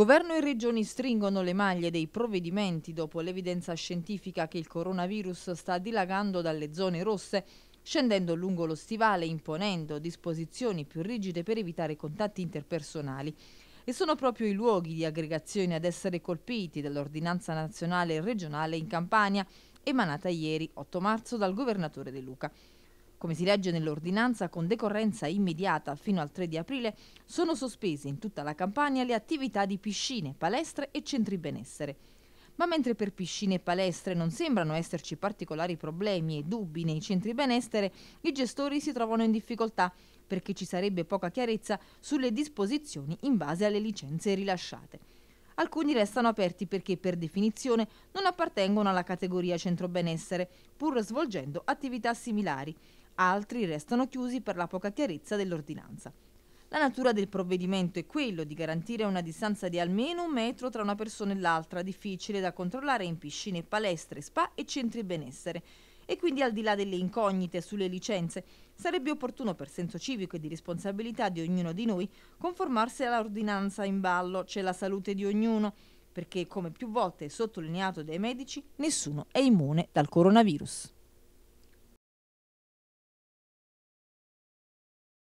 Governo e regioni stringono le maglie dei provvedimenti dopo l'evidenza scientifica che il coronavirus sta dilagando dalle zone rosse, scendendo lungo lo stivale imponendo disposizioni più rigide per evitare contatti interpersonali. E sono proprio i luoghi di aggregazione ad essere colpiti dall'ordinanza nazionale e regionale in Campania, emanata ieri 8 marzo dal governatore De Luca. Come si legge nell'ordinanza, con decorrenza immediata fino al 3 di aprile sono sospese in tutta la campagna le attività di piscine, palestre e centri benessere. Ma mentre per piscine e palestre non sembrano esserci particolari problemi e dubbi nei centri benessere, i gestori si trovano in difficoltà perché ci sarebbe poca chiarezza sulle disposizioni in base alle licenze rilasciate. Alcuni restano aperti perché per definizione non appartengono alla categoria centro benessere, pur svolgendo attività similari altri restano chiusi per la poca chiarezza dell'ordinanza. La natura del provvedimento è quello di garantire una distanza di almeno un metro tra una persona e l'altra, difficile da controllare in piscine, palestre, spa e centri benessere. E quindi al di là delle incognite sulle licenze, sarebbe opportuno per senso civico e di responsabilità di ognuno di noi conformarsi all'ordinanza in ballo, c'è la salute di ognuno, perché come più volte sottolineato dai medici, nessuno è immune dal coronavirus.